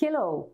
Hello.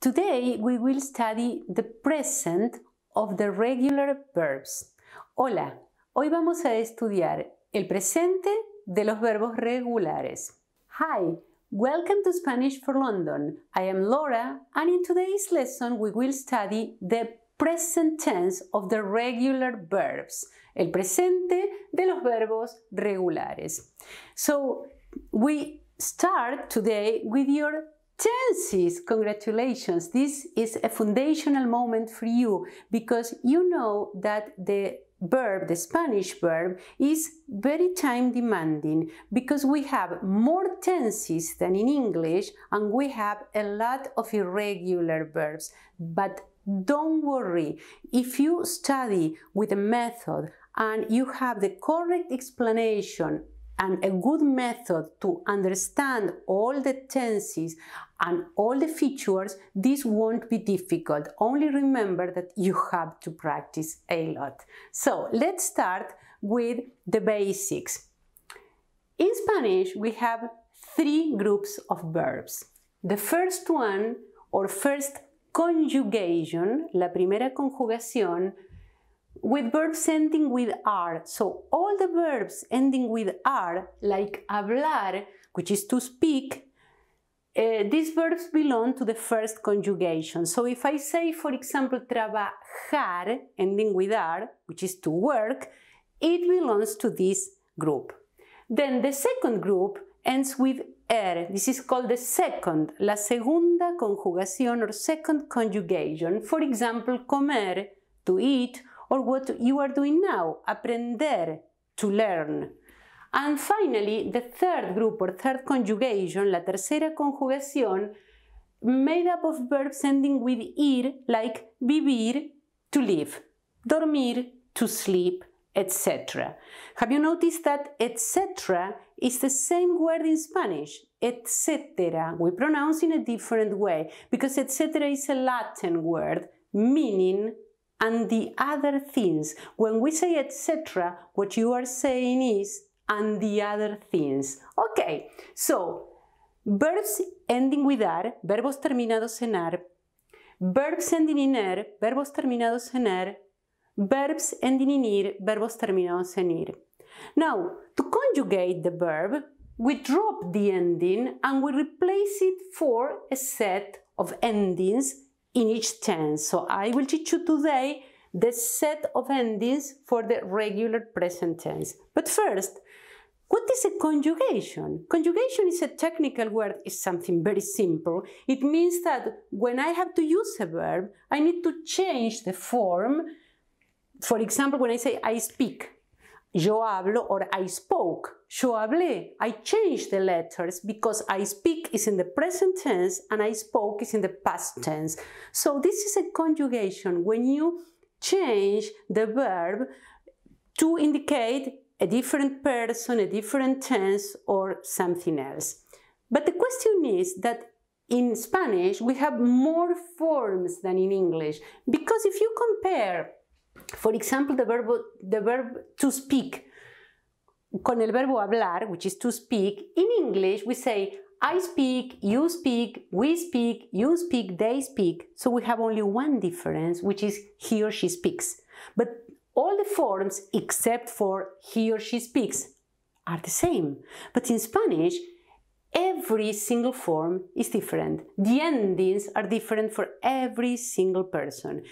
Today we will study the present of the regular verbs. Hola. Hoy vamos a estudiar el presente de los verbos regulares. Hi. Welcome to Spanish for London. I am Laura and in today's lesson we will study the present tense of the regular verbs, el presente de los verbos regulares. So we start today with your Tenses, congratulations. This is a foundational moment for you because you know that the verb, the Spanish verb, is very time demanding because we have more tenses than in English and we have a lot of irregular verbs. But don't worry, if you study with a method and you have the correct explanation and a good method to understand all the tenses and all the features, this won't be difficult. Only remember that you have to practice a lot. So let's start with the basics. In Spanish, we have three groups of verbs. The first one, or first conjugation, la primera conjugación, with verbs ending with R. So all the verbs ending with R, like hablar, which is to speak, uh, these verbs belong to the first conjugation. So if I say, for example, trabajar, ending with ar, which is to work, it belongs to this group. Then the second group ends with er. This is called the second, la segunda conjugación or second conjugation. For example, comer, to eat, or what you are doing now, aprender, to learn. And finally, the third group or third conjugation, la tercera conjugación, made up of verbs ending with ir, like vivir, to live, dormir, to sleep, etc. Have you noticed that etc is the same word in Spanish? Etc. We pronounce in a different way because etc is a Latin word meaning and the other things. When we say etc, what you are saying is and the other things. Okay, so verbs ending with ar, verbos terminados en ar, verbs ending in er, verbos terminados en er, verbs ending in ir, verbos terminados en ir. Now, to conjugate the verb, we drop the ending and we replace it for a set of endings in each tense. So I will teach you today the set of endings for the regular present tense. But first, what is a conjugation? Conjugation is a technical word, it's something very simple. It means that when I have to use a verb, I need to change the form. For example, when I say I speak, yo hablo or I spoke, yo hablé. I change the letters because I speak is in the present tense and I spoke is in the past tense. So this is a conjugation when you change the verb to indicate a different person, a different tense, or something else. But the question is that in Spanish we have more forms than in English because if you compare, for example, the verb, the verb to speak con el verbo hablar, which is to speak, in English we say I speak, you speak, we speak, you speak, they speak. So we have only one difference, which is he or she speaks. But all the forms, except for he or she speaks, are the same. But in Spanish, every single form is different. The endings are different for every single person.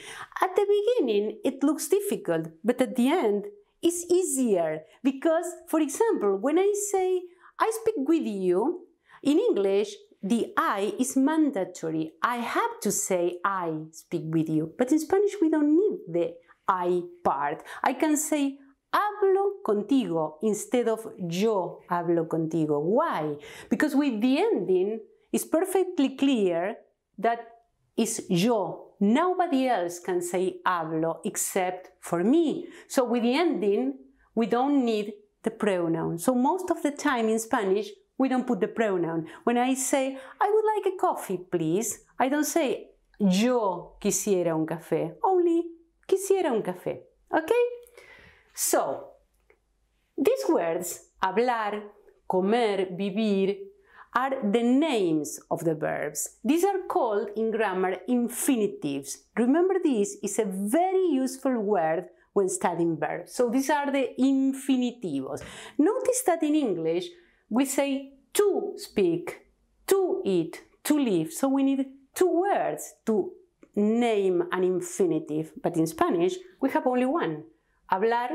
At the beginning, it looks difficult, but at the end, it's easier because, for example, when I say I speak with you, in English, the I is mandatory. I have to say I speak with you, but in Spanish, we don't need the I part. I can say hablo contigo instead of yo hablo contigo. Why? Because with the ending, it's perfectly clear that it's yo. Nobody else can say hablo except for me. So with the ending, we don't need the pronoun. So most of the time in Spanish, we don't put the pronoun. When I say, I would like a coffee, please, I don't say yo quisiera un café. Only quisiera un café. Okay? So, these words, hablar, comer, vivir, are the names of the verbs. These are called in grammar infinitives. Remember this is a very useful word when studying verbs. So these are the infinitivos. Notice that in English we say to speak, to eat, to live. So we need two words to name an infinitive, but in Spanish we have only one, hablar,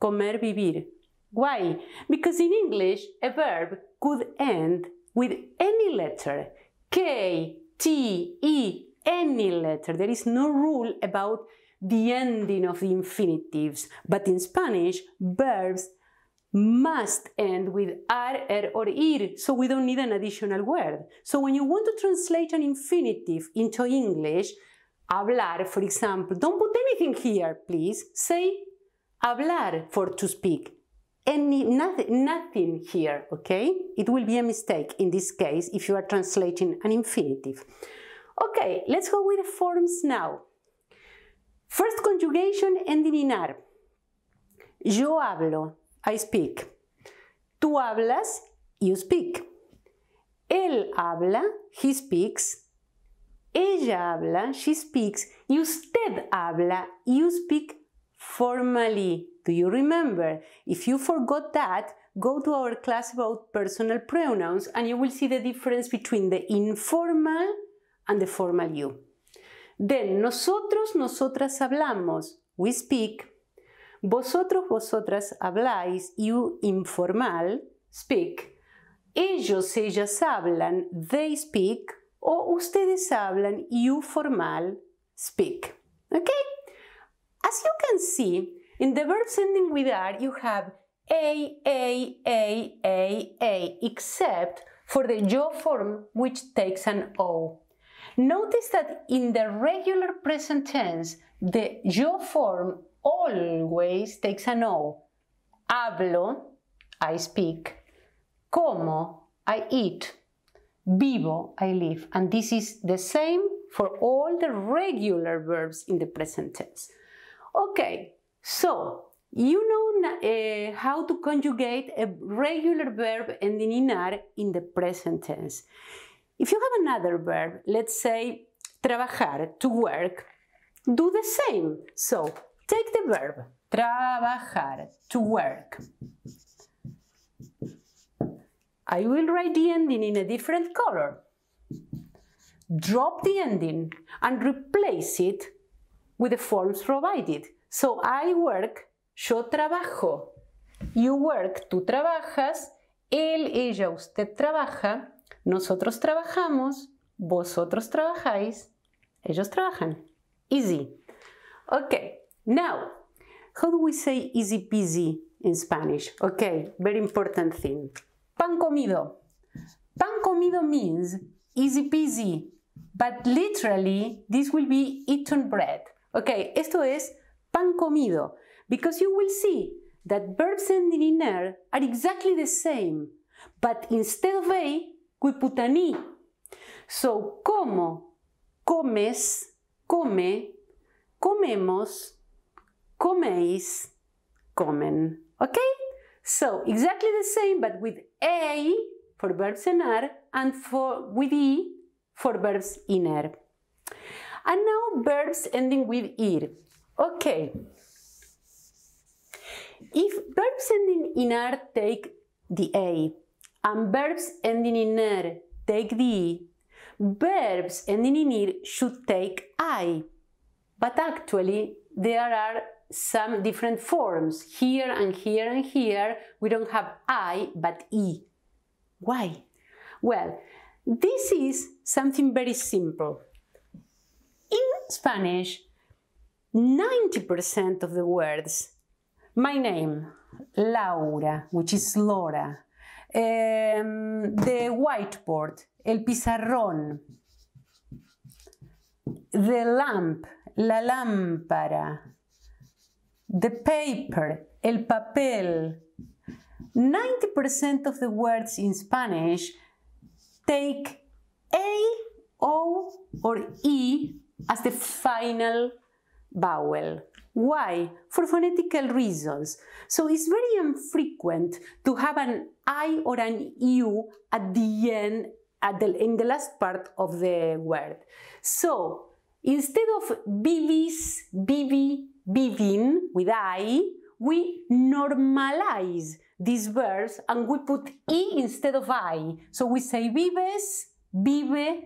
comer, vivir. Why? Because in English a verb could end with any letter, K, T, E, any letter. There is no rule about the ending of the infinitives, but in Spanish verbs must end with ar, er, or ir, so we don't need an additional word. So when you want to translate an infinitive into English, hablar, for example, don't put anything here, please. Say hablar for to speak. Any, nothing, nothing here, okay? It will be a mistake in this case if you are translating an infinitive. Okay, let's go with the forms now. First conjugation ending in ar. Yo hablo. I speak. Tú hablas, you speak. Él habla, he speaks. Ella habla, she speaks. Y usted habla, you speak formally. Do you remember? If you forgot that, go to our class about personal pronouns and you will see the difference between the informal and the formal you. Then nosotros, nosotras hablamos. We speak. Vosotros, vosotras habláis, you informal, speak. Ellos, ellas hablan, they speak. O ustedes hablan, you formal, speak. Okay? As you can see, in the verbs ending with are, you have a, a, a, a, a, except for the yo form, which takes an o. Notice that in the regular present tense, the yo form always takes an O. Hablo, I speak. Como, I eat. Vivo, I live. And this is the same for all the regular verbs in the present tense. Okay, so you know uh, how to conjugate a regular verb ending in ar in the present tense. If you have another verb, let's say trabajar, to work, do the same. So Take the verb trabajar, to work. I will write the ending in a different color. Drop the ending and replace it with the forms provided. So I work, yo trabajo. You work, tú trabajas. Él, ella, usted trabaja. Nosotros trabajamos. Vosotros trabajáis. Ellos trabajan. Easy. Okay. Now, how do we say easy peasy in Spanish? Okay, very important thing. Pan comido. Pan comido means easy peasy, but literally this will be eaten bread. Okay, esto es pan comido, because you will see that verbs ending in er are exactly the same, but instead of a, we put an e. So, como, comes, come, comemos, comes, comen, okay? So exactly the same, but with a for verbs in ar and for, with e for verbs in er. And now verbs ending with ir. Okay. If verbs ending in ar take the a and verbs ending in er take the e, verbs ending in ir should take i. But actually, there are some different forms, here and here and here, we don't have I but E. Why? Well, this is something very simple. In Spanish, 90% of the words, my name, Laura, which is Laura, um, the whiteboard, el pizarrón, the lamp, la lámpara, the paper, el papel. 90% of the words in Spanish take A, O, or E as the final vowel. Why? For phonetical reasons. So it's very infrequent to have an I or an U at the end, at the, in the last part of the word. So instead of bibis, BB, Vivin with I, we normalize these verbs and we put E instead of I. So we say vives, vive,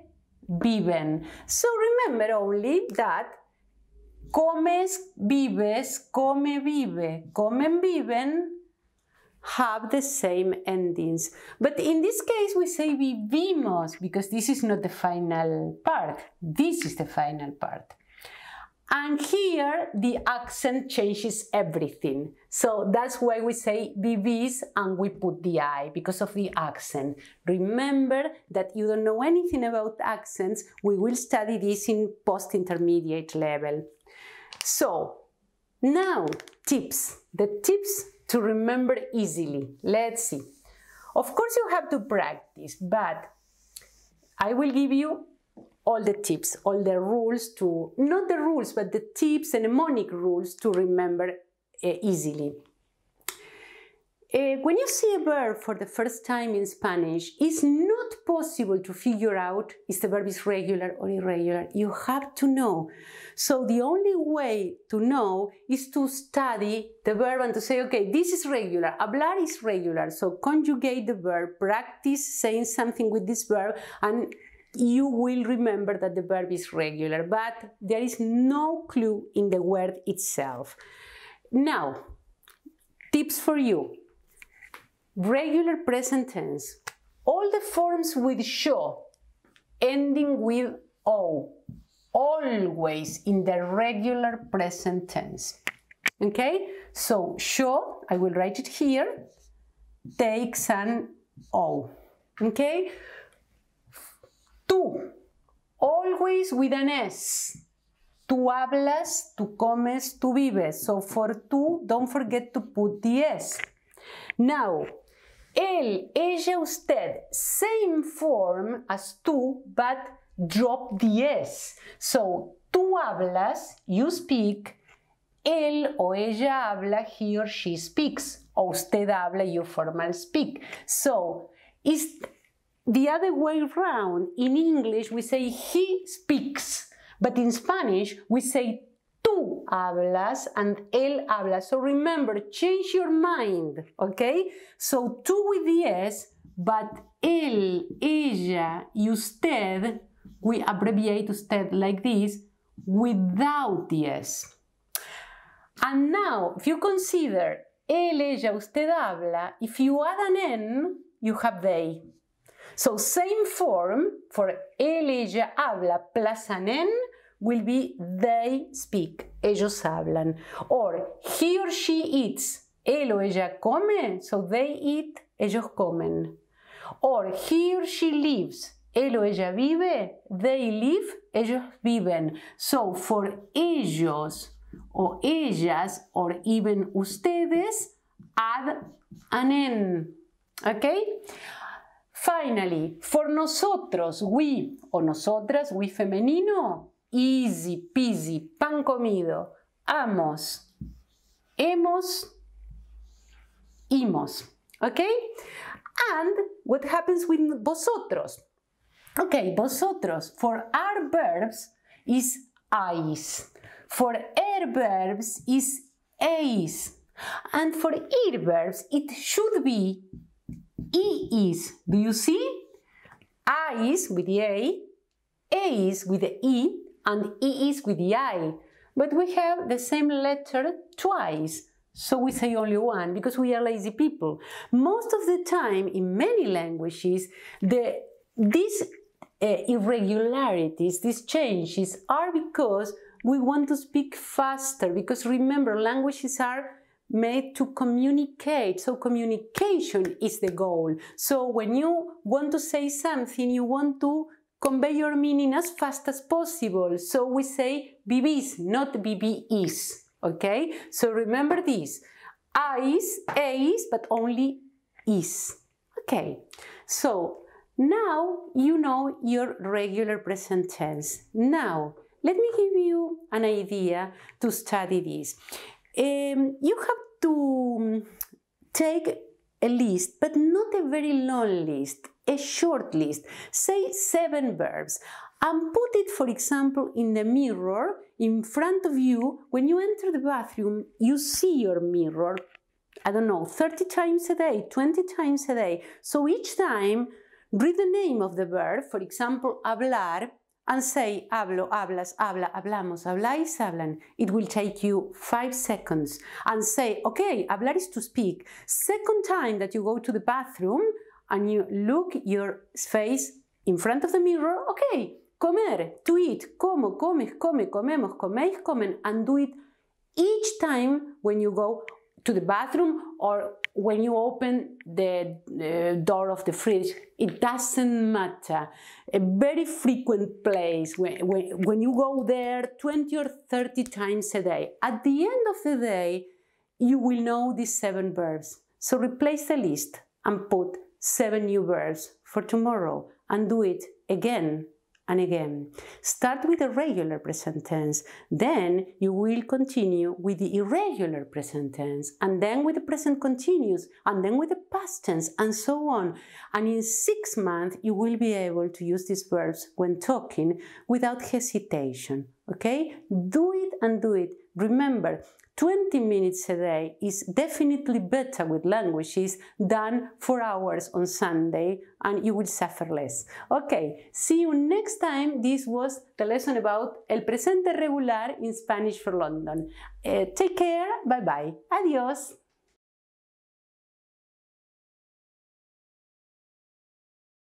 viven. So remember only that comes, vives, come, vive, comen, viven have the same endings. But in this case, we say vivimos because this is not the final part. This is the final part. And here the accent changes everything. So that's why we say BBs and we put the I because of the accent. Remember that you don't know anything about accents. We will study this in post-intermediate level. So now tips, the tips to remember easily. Let's see. Of course you have to practice, but I will give you all the tips, all the rules to, not the rules, but the tips and mnemonic rules to remember uh, easily. Uh, when you see a verb for the first time in Spanish, it's not possible to figure out if the verb is regular or irregular. You have to know. So the only way to know is to study the verb and to say, okay, this is regular. Hablar is regular. So conjugate the verb, practice saying something with this verb, and you will remember that the verb is regular, but there is no clue in the word itself. Now, tips for you. Regular present tense. All the forms with show ending with o, always in the regular present tense. Okay, so show, I will write it here, takes an o. Okay. Tú, always with an S. Tú hablas, tú comes, tú vives. So for tú, don't forget to put the S. Now, él, ella, usted, same form as tú, but drop the S. So tú hablas, you speak, él o ella habla, he or she speaks, o usted habla, you formal speak. So, is the other way round, in English, we say he speaks, but in Spanish, we say tú hablas and él habla. So remember, change your mind, okay? So tú with the S, but él, ella, y usted, we abbreviate usted like this, without the S. And now, if you consider él, ella, usted habla, if you add an N, you have they. So same form for él, ella habla, plus anen will be they speak, ellos hablan. Or he or she eats, él o ella come, so they eat, ellos comen. Or he or she lives, él o ella vive, they live, ellos viven. So for ellos o ellas or even ustedes, add an Okay? Finally, for nosotros, we o nosotras, we femenino, easy peasy, pan comido, amos, hemos, imos. Okay? And what happens with vosotros? Okay, vosotros for our verbs is is. For er verbs is eis. And for ir verbs, it should be E is. Do you see? I is with the A, A is with the E, and E is with the I. But we have the same letter twice, so we say only one because we are lazy people. Most of the time, in many languages, the, these uh, irregularities, these changes, are because we want to speak faster. Because remember, languages are made to communicate. So communication is the goal. So when you want to say something, you want to convey your meaning as fast as possible. So we say BBs, not BBEs. Okay? So remember this. I's, A's, but only is. Okay. So now you know your regular present tense. Now, let me give you an idea to study this. Um, you have to mm, take a list, but not a very long list, a short list, say seven verbs, and put it, for example, in the mirror in front of you. When you enter the bathroom, you see your mirror, I don't know, 30 times a day, 20 times a day. So each time, read the name of the verb, for example, hablar, and say hablo, hablas, habla, hablamos, habláis, hablan. It will take you five seconds and say, okay, hablar is to speak. Second time that you go to the bathroom and you look your face in front of the mirror, okay, comer, to eat, como, comes, come, comemos, coméis, comen, and do it each time when you go to the bathroom or when you open the uh, door of the fridge, it doesn't matter. A very frequent place, when, when, when you go there 20 or 30 times a day, at the end of the day, you will know these seven verbs. So replace the list and put seven new verbs for tomorrow and do it again and again. Start with the regular present tense, then you will continue with the irregular present tense, and then with the present continuous, and then with the past tense, and so on. And in six months, you will be able to use these verbs when talking without hesitation. Okay? Do it and do it. Remember, 20 minutes a day is definitely better with languages than 4 hours on Sunday and you will suffer less. Okay, see you next time. This was the lesson about el presente regular in Spanish for London. Uh, take care, bye bye, adios.